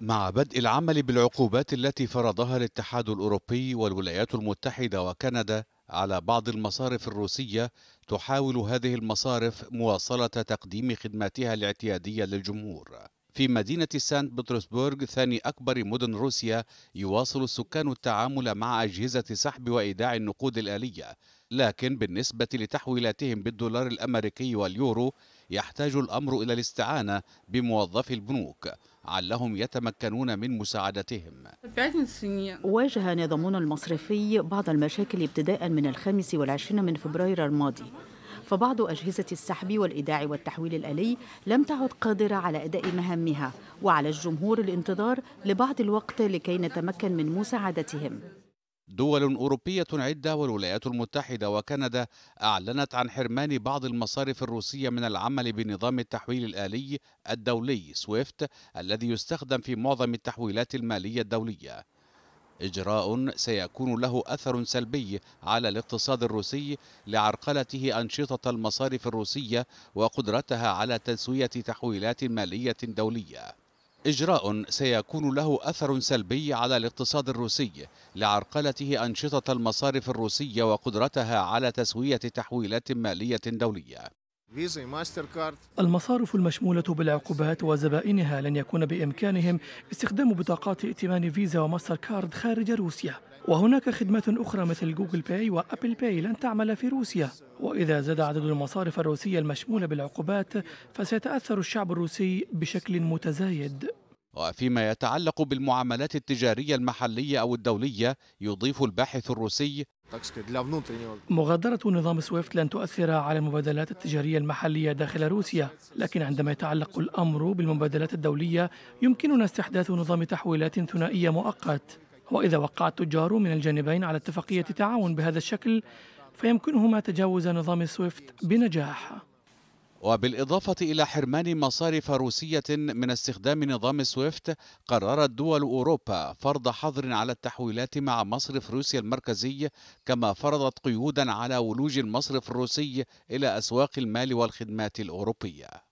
مع بدء العمل بالعقوبات التي فرضها الاتحاد الأوروبي والولايات المتحدة وكندا على بعض المصارف الروسية تحاول هذه المصارف مواصلة تقديم خدماتها الاعتيادية للجمهور في مدينة سانت بطرسبورغ ثاني أكبر مدن روسيا يواصل السكان التعامل مع أجهزة سحب وإيداع النقود الآلية لكن بالنسبة لتحويلاتهم بالدولار الأمريكي واليورو يحتاج الأمر إلى الاستعانة بموظفي البنوك علهم يتمكنون من مساعدتهم واجه نظامنا المصرفي بعض المشاكل ابتداء من الخامس والعشرين من فبراير الماضي فبعض أجهزة السحب والإيداع والتحويل الآلي لم تعد قادرة على أداء مهامها وعلى الجمهور الانتظار لبعض الوقت لكي نتمكن من مساعدتهم دول أوروبية عدة والولايات المتحدة وكندا أعلنت عن حرمان بعض المصارف الروسية من العمل بنظام التحويل الآلي الدولي سويفت الذي يستخدم في معظم التحويلات المالية الدولية إجراء سيكون له أثر سلبي على الاقتصاد الروسي لعرقلته أنشطة المصارف الروسية وقدرتها على تسوية تحويلات مالية دولية إجراء سيكون له أثر سلبي على الاقتصاد الروسي لعرقلته أنشطة المصارف الروسية وقدرتها على تسوية تحويلات مالية دولية المصارف المشمولة بالعقوبات وزبائنها لن يكون بإمكانهم استخدام بطاقات ائتمان فيزا وماستر كارد خارج روسيا وهناك خدمات أخرى مثل جوجل باي وأبل باي لن تعمل في روسيا وإذا زاد عدد المصارف الروسية المشمولة بالعقوبات فسيتأثر الشعب الروسي بشكل متزايد وفيما يتعلق بالمعاملات التجارية المحلية أو الدولية يضيف الباحث الروسي مغادرة نظام سويفت لن تؤثر على المبادلات التجارية المحلية داخل روسيا، لكن عندما يتعلق الأمر بالمبادلات الدولية يمكننا استحداث نظام تحويلات ثنائية مؤقت، وإذا وقع التجار من الجانبين على اتفاقية تعاون بهذا الشكل فيمكنهما تجاوز نظام سويفت بنجاح. وبالإضافة إلى حرمان مصارف روسية من استخدام نظام سويفت قررت دول أوروبا فرض حظر على التحويلات مع مصرف روسيا المركزي كما فرضت قيودا على ولوج المصرف الروسي إلى أسواق المال والخدمات الأوروبية